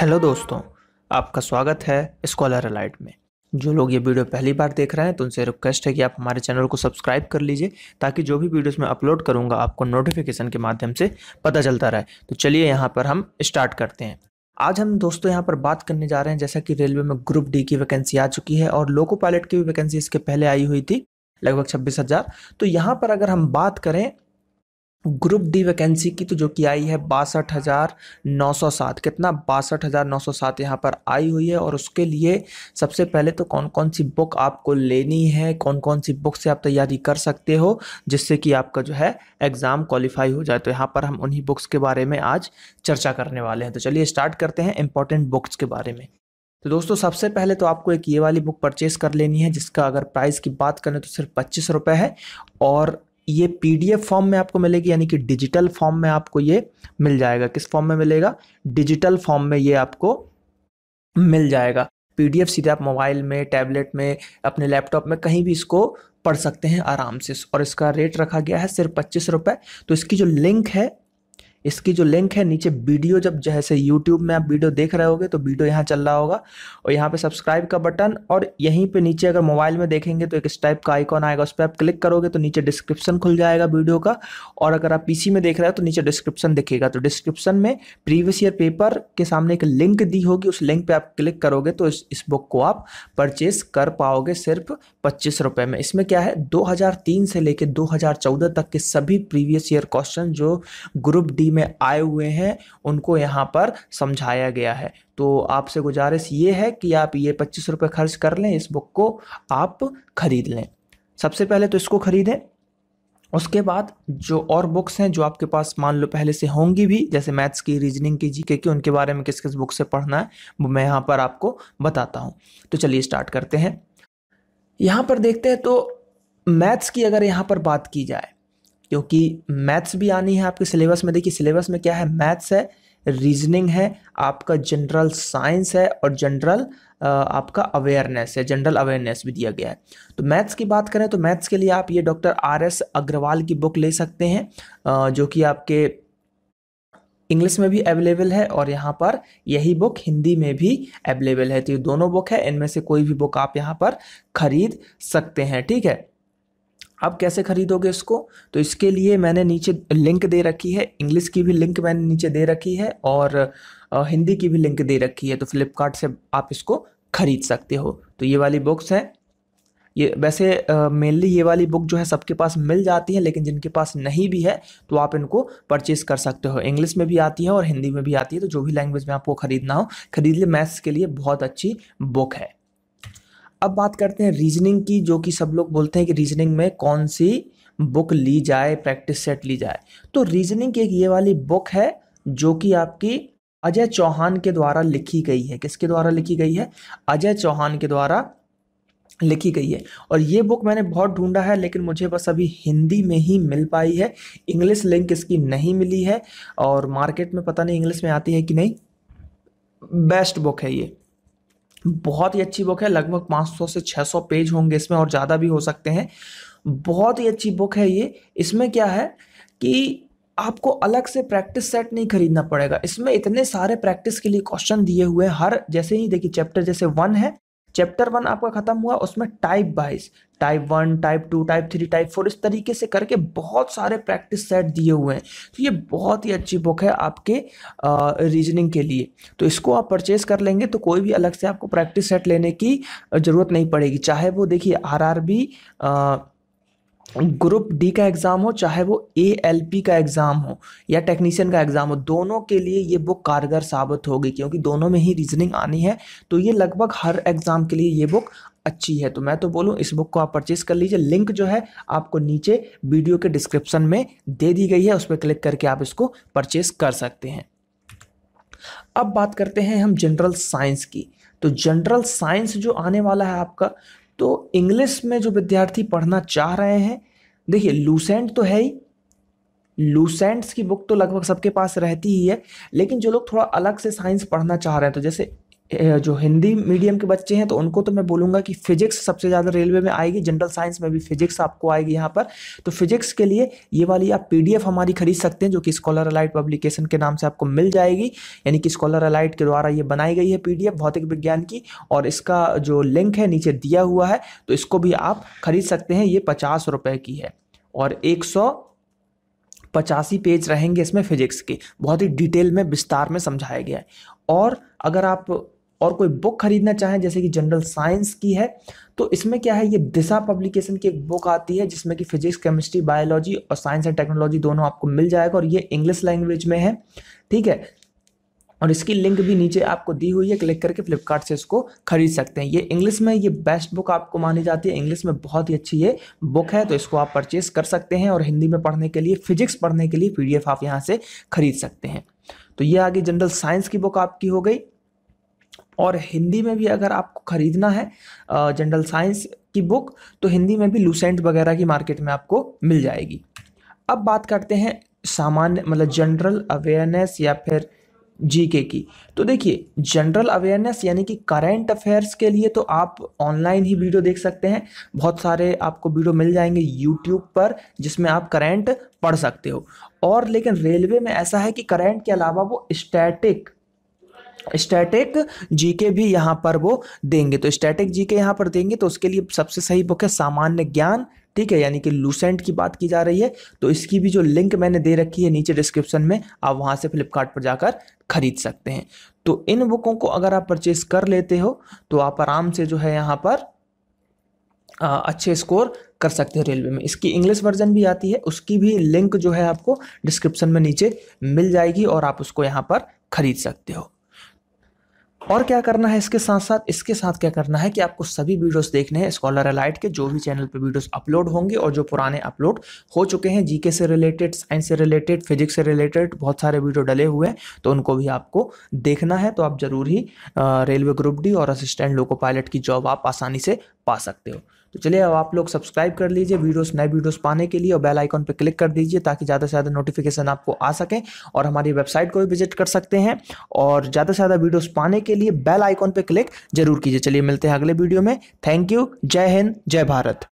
hello दोस्तों आपका स्वागत है स्कॉलर अलाइट में जो लोग ये वीडियो पहली बार देख रहे हैं तो उनसे रिक्वेस्ट है कि आप हमारे चैनल को सब्सक्राइब कर लीजिए ताकि जो भी वीडियोस मैं अपलोड करूँगा आपको नोटिफिकेशन के माध्यम से पता चलता रहे तो चलिए यहाँ पर हम स्टार्ट करते हैं आज हम दोस्तों यहाँ पर बात करने जा रहे हैं जैसा कि रेलवे में ग्रुप डी की वैकेंसी आ चुकी है और लोको पायलट की भी वैकेंसी इसके पहले आई हुई थी लगभग छब्बीस हज़ार तो यहाँ पर अगर हम बात करें ग्रुप डी वैकेंसी की तो जो कि आई है बासठ हज़ार नौ सौ सात कितना बासठ हज़ार नौ सौ सात यहाँ पर आई हुई है और उसके लिए सबसे पहले तो कौन कौन सी बुक आपको लेनी है कौन कौन सी बुक से आप तैयारी कर सकते हो जिससे कि आपका जो है एग्ज़ाम क्वालिफाई हो जाए तो यहाँ पर हम उन्हीं बुक्स के बारे में आज चर्चा करने वाले हैं तो चलिए स्टार्ट करते हैं इंपॉर्टेंट बुक्स के बारे में तो दोस्तों सबसे पहले तो आपको एक ये वाली बुक परचेस कर लेनी है जिसका अगर प्राइस की बात करें तो सिर्फ पच्चीस रुपये है और ये पीडीएफ फॉर्म में आपको मिलेगी यानी कि डिजिटल फॉर्म में आपको ये मिल जाएगा किस फॉर्म में मिलेगा डिजिटल फॉर्म में ये आपको मिल जाएगा पीडीएफ सीधे आप मोबाइल में टैबलेट में अपने लैपटॉप में कहीं भी इसको पढ़ सकते हैं आराम से और इसका रेट रखा गया है सिर्फ पच्चीस रुपये तो इसकी जो लिंक है इसकी जो लिंक है नीचे वीडियो जब जैसे यूट्यूब में आप वीडियो देख रहे होगे तो वीडियो यहाँ चल रहा होगा और यहाँ पे सब्सक्राइब का बटन और यहीं पे नीचे अगर मोबाइल में देखेंगे तो एक इस टाइप का आइकॉन आएगा उस पर आप क्लिक करोगे तो नीचे डिस्क्रिप्शन खुल जाएगा वीडियो का और अगर आप पीसी में देख रहे हो तो नीचे डिस्क्रिप्शन दिखेगा तो डिस्क्रिप्शन में प्रीवियस ईयर पेपर के सामने एक लिंक दी होगी उस लिंक पर आप क्लिक करोगे तो इस, बुक को आप परचेस कर पाओगे सिर्फ पच्चीस में इसमें क्या है दो से लेकर दो तक के सभी प्रीवियस ईयर क्वेश्चन जो ग्रुप डी स्थिति में आए हुए हैं उनको यहाँ पर समझाया गया है तो आपसे गुजारिश ये है कि आप ये पच्चीस रुपये खर्च कर लें इस बुक को आप खरीद लें सबसे पहले तो इसको ख़रीदें उसके बाद जो और बुक्स हैं जो आपके पास मान लो पहले से होंगी भी जैसे मैथ्स की रीजनिंग की जीके की उनके बारे में किस किस बुक से पढ़ना है वो मैं यहाँ पर आपको बताता हूँ तो चलिए स्टार्ट करते हैं यहाँ पर देखते हैं तो मैथ्स की अगर यहाँ पर बात की जाए क्योंकि मैथ्स भी आनी है आपके सिलेबस में देखिए सिलेबस में क्या है मैथ्स है रीजनिंग है आपका जनरल साइंस है और जनरल आपका अवेयरनेस है जनरल अवेयरनेस भी दिया गया है तो मैथ्स की बात करें तो मैथ्स के लिए आप ये डॉक्टर आर एस अग्रवाल की बुक ले सकते हैं जो कि आपके इंग्लिश में भी अवेलेबल है और यहाँ पर यही बुक हिंदी में भी अवेलेबल है तो ये दोनों बुक है इनमें से कोई भी बुक आप यहाँ पर खरीद सकते हैं ठीक है आप कैसे खरीदोगे इसको तो इसके लिए मैंने नीचे लिंक दे रखी है इंग्लिश की भी लिंक मैंने नीचे दे रखी है और हिंदी की भी लिंक दे रखी है तो फ्लिपकार्ट से आप इसको खरीद सकते हो तो ये वाली बुक्स हैं ये वैसे मेनली ये वाली बुक जो है सबके पास मिल जाती है लेकिन जिनके पास नहीं भी है तो आप इनको परचेस कर सकते हो इंग्लिश में भी आती है और हिंदी में भी आती है तो जो भी लैंग्वेज में आपको खरीदना हो खरीद ले मैथ्स के लिए बहुत अच्छी बुक है अब बात करते हैं रीजनिंग की जो कि सब लोग बोलते हैं कि रीजनिंग में कौन सी बुक ली जाए प्रैक्टिस सेट ली जाए तो रीजनिंग की एक ये वाली बुक है जो कि आपकी अजय चौहान के द्वारा लिखी गई है किसके द्वारा लिखी गई है अजय चौहान के द्वारा लिखी गई है और ये बुक मैंने बहुत ढूंढा है लेकिन मुझे बस अभी हिंदी में ही मिल पाई है इंग्लिश लिंक इसकी नहीं मिली है और मार्केट में पता नहीं इंग्लिश में आती है कि नहीं बेस्ट बुक है ये बहुत ही अच्छी बुक है लगभग 500 से 600 पेज होंगे इसमें और ज़्यादा भी हो सकते हैं बहुत ही अच्छी बुक है ये इसमें क्या है कि आपको अलग से प्रैक्टिस सेट नहीं खरीदना पड़ेगा इसमें इतने सारे प्रैक्टिस के लिए क्वेश्चन दिए हुए हर जैसे ही देखिए चैप्टर जैसे वन है चैप्टर वन आपका खत्म हुआ उसमें type wise type one type two type three type four इस तरीके से करके बहुत सारे प्रैक्टिस सेट दिए हुए हैं तो ये बहुत ही अच्छी बुक है आपके रीजनिंग के लिए तो इसको आप परचेज कर लेंगे तो कोई भी अलग से आपको प्रैक्टिस सेट लेने की ज़रूरत नहीं पड़ेगी चाहे वो देखिए R R B group D का एग्ज़ाम हो चाहे वो ए एल पी का एग्ज़ाम हो या टेक्नीशियन का एग्ज़ाम हो दोनों के लिए ये बुक कारगर साबित होगी क्योंकि दोनों में ही रीजनिंग आनी है तो ये लगभग हर एग्ज़ाम के लिए ये बुक अच्छी है तो मैं तो बोलूँ इस बुक को आप परचेज़ कर लीजिए लिंक जो है आपको नीचे वीडियो के डिस्क्रिप्शन में दे दी गई है उस पर क्लिक करके आप इसको परचेज़ कर सकते हैं अब बात करते हैं हम जनरल साइंस की तो जनरल साइंस जो आने वाला है आपका तो इंग्लिश में जो विद्यार्थी पढ़ना चाह रहे हैं देखिए लूसेंट तो है ही लूसेंट्स की बुक तो लगभग सबके पास रहती ही है लेकिन जो लोग थोड़ा अलग से साइंस पढ़ना चाह रहे हैं तो जैसे जो हिंदी मीडियम के बच्चे हैं तो उनको तो मैं बोलूँगा कि फिजिक्स सबसे ज़्यादा रेलवे में आएगी जनरल साइंस में भी फिजिक्स आपको आएगी यहाँ पर तो फिजिक्स के लिए ये वाली आप पी हमारी खरीद सकते हैं जो कि स्कॉलर अलाइट पब्लिकेशन के नाम से आपको मिल जाएगी यानी कि स्कॉलर अलाइट के द्वारा ये बनाई गई है पी भौतिक विज्ञान की और इसका जो लिंक है नीचे दिया हुआ है तो इसको भी आप खरीद सकते हैं ये पचास रुपये की है और एक सौ पचासी पेज रहेंगे इसमें फिजिक्स के बहुत ही डिटेल में विस्तार में समझाया गया है और अगर आप और कोई बुक खरीदना चाहें जैसे कि जनरल साइंस की है तो इसमें क्या है ये दिशा पब्लिकेशन की एक बुक आती है जिसमें कि फिजिक्स केमिस्ट्री बायोलॉजी और साइंस एंड टेक्नोलॉजी दोनों आपको मिल जाएगा और ये इंग्लिश लैंग्वेज में है ठीक है और इसकी लिंक भी नीचे आपको दी हुई है क्लिक करके फ्लिपकार्ट से इसको खरीद सकते हैं ये इंग्लिश में ये बेस्ट बुक आपको मानी जाती है इंग्लिश में बहुत ही अच्छी ये बुक है तो इसको आप परचेज कर सकते हैं और हिंदी में पढ़ने के लिए फिजिक्स पढ़ने के लिए पीडीएफ आप यहाँ से खरीद सकते हैं तो ये आगे जनरल साइंस की बुक आपकी हो गई और हिंदी में भी अगर आपको ख़रीदना है जनरल साइंस की बुक तो हिंदी में भी लूसेंट वगैरह की मार्केट में आपको मिल जाएगी अब बात करते हैं सामान्य मतलब जनरल अवेयरनेस या फिर जीके की तो देखिए जनरल अवेयरनेस यानी कि करेंट अफेयर्स के लिए तो आप ऑनलाइन ही वीडियो देख सकते हैं बहुत सारे आपको वीडियो मिल जाएंगे यूट्यूब पर जिसमें आप करेंट पढ़ सकते हो और लेकिन रेलवे में ऐसा है कि करेंट के अलावा वो स्टैटिक स्टैटिक जीके भी यहाँ पर वो देंगे तो स्टैटिक जीके यहाँ पर देंगे तो उसके लिए सबसे सही बुक है सामान्य ज्ञान ठीक है यानी कि लूसेंट की बात की जा रही है तो इसकी भी जो लिंक मैंने दे रखी है नीचे डिस्क्रिप्शन में आप वहाँ से फ्लिपकार्ट पर जाकर खरीद सकते हैं तो इन बुकों को अगर आप परचेस कर लेते हो तो आप आराम से जो है यहाँ पर आ, अच्छे स्कोर कर सकते हो रेलवे में इसकी इंग्लिश वर्जन भी आती है उसकी भी लिंक जो है आपको डिस्क्रिप्शन में नीचे मिल जाएगी और आप उसको यहाँ पर खरीद सकते हो और क्या करना है इसके साथ साथ इसके साथ क्या करना है कि आपको सभी वीडियोस देखने हैं स्कॉलर अलाइट के जो भी चैनल पर वीडियोस अपलोड होंगे और जो पुराने अपलोड हो चुके हैं जीके से रिलेटेड साइंस से रिलेटेड फिजिक्स से रिलेटेड बहुत सारे वीडियो डले हुए हैं तो उनको भी आपको देखना है तो आप ज़रूर ही रेलवे ग्रुप डी और असिस्टेंट लोको पायलट की जॉब आप आसानी से पा सकते हो तो चलिए अब आप लोग सब्सक्राइब कर लीजिए वीडियोस नए वीडियोस पाने के लिए और बेल आइकॉन पर क्लिक कर दीजिए ताकि ज़्यादा से ज़्यादा नोटिफिकेशन आपको आ सके और हमारी वेबसाइट को भी विजिट कर सकते हैं और ज़्यादा से ज़्यादा वीडियोज़ पाने के लिए बेल आइकॉन पर क्लिक जरूर कीजिए चलिए मिलते हैं अगले वीडियो में थैंक यू जय हिंद जय भारत